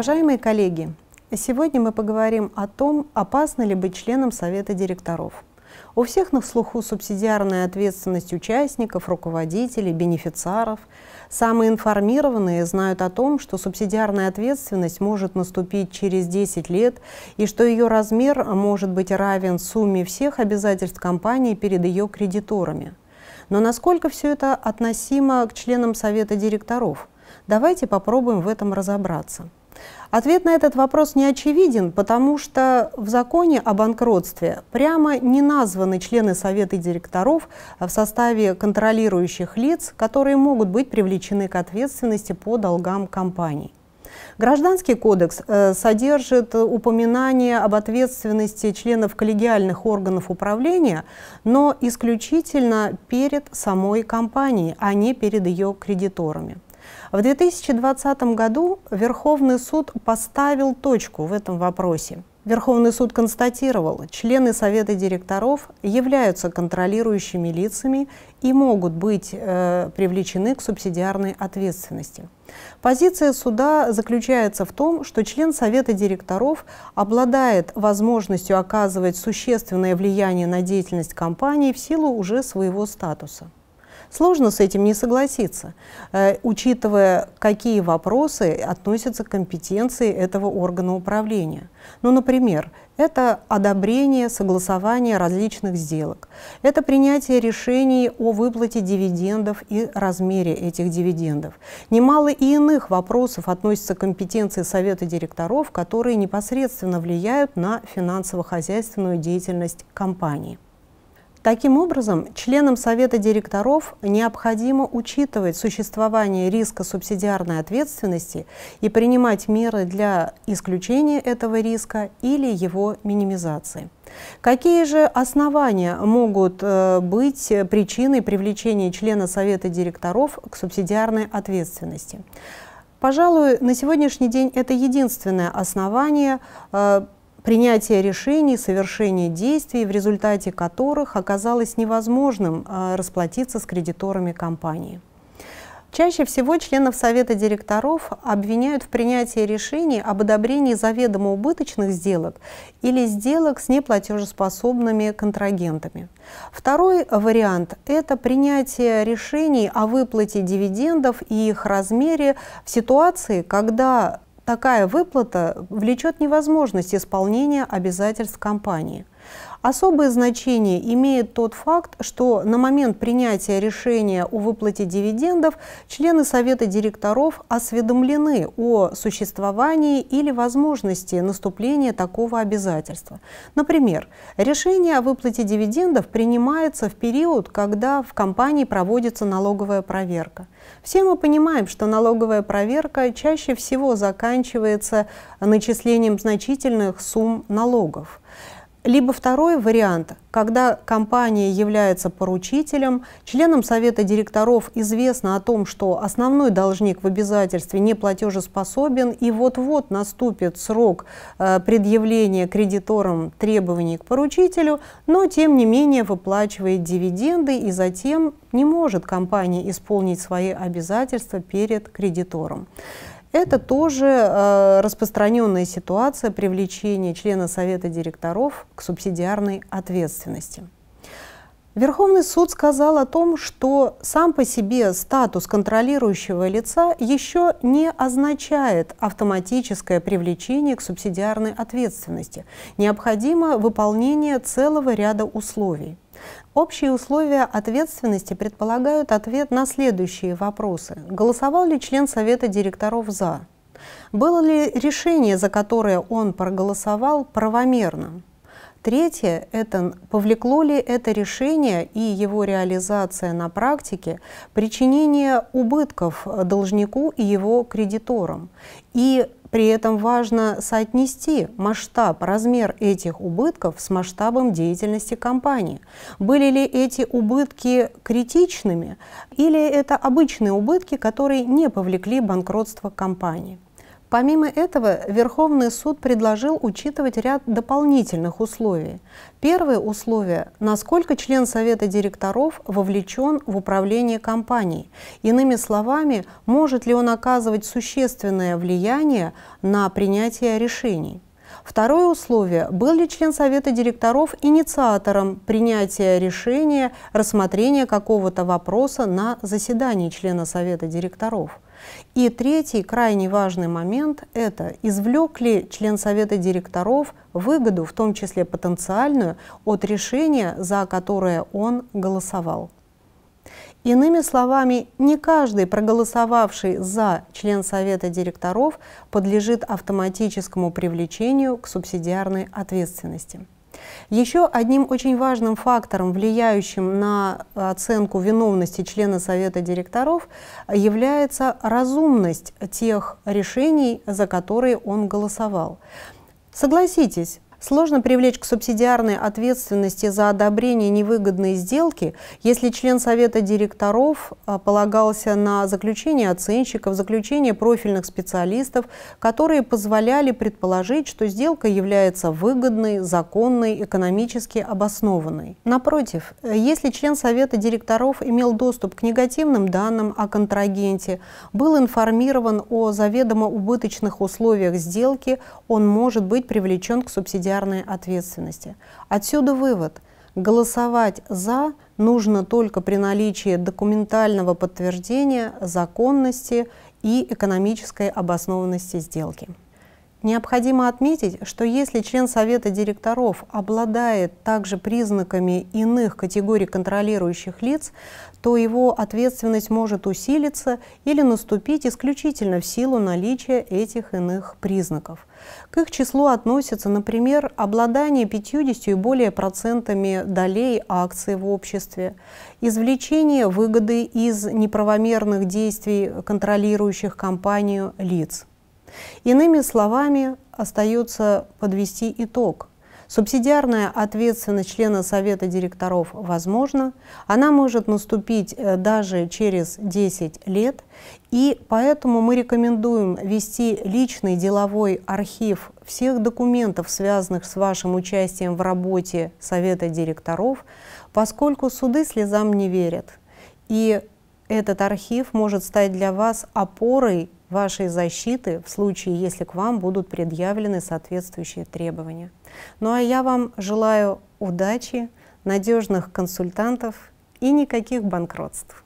Уважаемые коллеги, сегодня мы поговорим о том, опасно ли быть членом Совета директоров. У всех на слуху субсидиарная ответственность участников, руководителей, бенефициаров. Самые информированные знают о том, что субсидиарная ответственность может наступить через 10 лет и что ее размер может быть равен сумме всех обязательств компании перед ее кредиторами. Но насколько все это относимо к членам Совета директоров? Давайте попробуем в этом разобраться. Ответ на этот вопрос не очевиден, потому что в законе о банкротстве прямо не названы члены совета директоров а в составе контролирующих лиц, которые могут быть привлечены к ответственности по долгам компаний. Гражданский кодекс э, содержит упоминание об ответственности членов коллегиальных органов управления, но исключительно перед самой компанией, а не перед ее кредиторами. В 2020 году Верховный суд поставил точку в этом вопросе. Верховный суд констатировал, члены Совета директоров являются контролирующими лицами и могут быть э, привлечены к субсидиарной ответственности. Позиция суда заключается в том, что член Совета директоров обладает возможностью оказывать существенное влияние на деятельность компании в силу уже своего статуса. Сложно с этим не согласиться, э, учитывая, какие вопросы относятся к компетенции этого органа управления. Ну, например, это одобрение, согласование различных сделок. Это принятие решений о выплате дивидендов и размере этих дивидендов. Немало и иных вопросов относятся к компетенции Совета директоров, которые непосредственно влияют на финансово-хозяйственную деятельность компании. Таким образом, членам Совета директоров необходимо учитывать существование риска субсидиарной ответственности и принимать меры для исключения этого риска или его минимизации. Какие же основания могут э, быть причиной привлечения члена Совета директоров к субсидиарной ответственности? Пожалуй, на сегодняшний день это единственное основание э, принятие решений, совершение действий, в результате которых оказалось невозможным а, расплатиться с кредиторами компании. Чаще всего членов Совета директоров обвиняют в принятии решений об одобрении заведомо убыточных сделок или сделок с неплатежеспособными контрагентами. Второй вариант – это принятие решений о выплате дивидендов и их размере в ситуации, когда Такая выплата влечет невозможность исполнения обязательств компании. Особое значение имеет тот факт, что на момент принятия решения о выплате дивидендов члены Совета директоров осведомлены о существовании или возможности наступления такого обязательства. Например, решение о выплате дивидендов принимается в период, когда в компании проводится налоговая проверка. Все мы понимаем, что налоговая проверка чаще всего заканчивается начислением значительных сумм налогов. Либо второй вариант, когда компания является поручителем, членам совета директоров известно о том, что основной должник в обязательстве не платежеспособен, и вот-вот наступит срок э, предъявления кредиторам требований к поручителю, но тем не менее выплачивает дивиденды и затем не может компания исполнить свои обязательства перед кредитором. Это тоже э, распространенная ситуация привлечения члена Совета директоров к субсидиарной ответственности. Верховный суд сказал о том, что сам по себе статус контролирующего лица еще не означает автоматическое привлечение к субсидиарной ответственности. Необходимо выполнение целого ряда условий. Общие условия ответственности предполагают ответ на следующие вопросы. Голосовал ли член Совета директоров «за»? Было ли решение, за которое он проголосовал, правомерным? Третье – это повлекло ли это решение и его реализация на практике причинение убытков должнику и его кредиторам. И при этом важно соотнести масштаб, размер этих убытков с масштабом деятельности компании. Были ли эти убытки критичными или это обычные убытки, которые не повлекли банкротство компании? Помимо этого, Верховный суд предложил учитывать ряд дополнительных условий. Первое условие – насколько член Совета директоров вовлечен в управление компанией. Иными словами, может ли он оказывать существенное влияние на принятие решений. Второе условие – был ли член Совета директоров инициатором принятия решения, рассмотрения какого-то вопроса на заседании члена Совета директоров – и третий, крайне важный момент – это извлек ли член Совета директоров выгоду, в том числе потенциальную, от решения, за которое он голосовал. Иными словами, не каждый проголосовавший за член Совета директоров подлежит автоматическому привлечению к субсидиарной ответственности. Еще одним очень важным фактором, влияющим на оценку виновности члена Совета директоров, является разумность тех решений, за которые он голосовал. Согласитесь, Сложно привлечь к субсидиарной ответственности за одобрение невыгодной сделки, если член Совета директоров а, полагался на заключение оценщиков, заключение профильных специалистов, которые позволяли предположить, что сделка является выгодной, законной, экономически обоснованной. Напротив, если член Совета директоров имел доступ к негативным данным о контрагенте, был информирован о заведомо убыточных условиях сделки, он может быть привлечен к субсидиарной субсидиарной ответственности. Отсюда вывод. Голосовать «за» нужно только при наличии документального подтверждения законности и экономической обоснованности сделки. Необходимо отметить, что если член Совета директоров обладает также признаками иных категорий контролирующих лиц, то его ответственность может усилиться или наступить исключительно в силу наличия этих иных признаков. К их числу относятся, например, обладание 50 и более процентами долей акций в обществе, извлечение выгоды из неправомерных действий контролирующих компанию лиц – Иными словами, остается подвести итог. Субсидиарная ответственность члена Совета директоров возможна, она может наступить э, даже через 10 лет, и поэтому мы рекомендуем вести личный деловой архив всех документов, связанных с вашим участием в работе Совета директоров, поскольку суды слезам не верят. И этот архив может стать для вас опорой вашей защиты в случае, если к вам будут предъявлены соответствующие требования. Ну а я вам желаю удачи, надежных консультантов и никаких банкротств.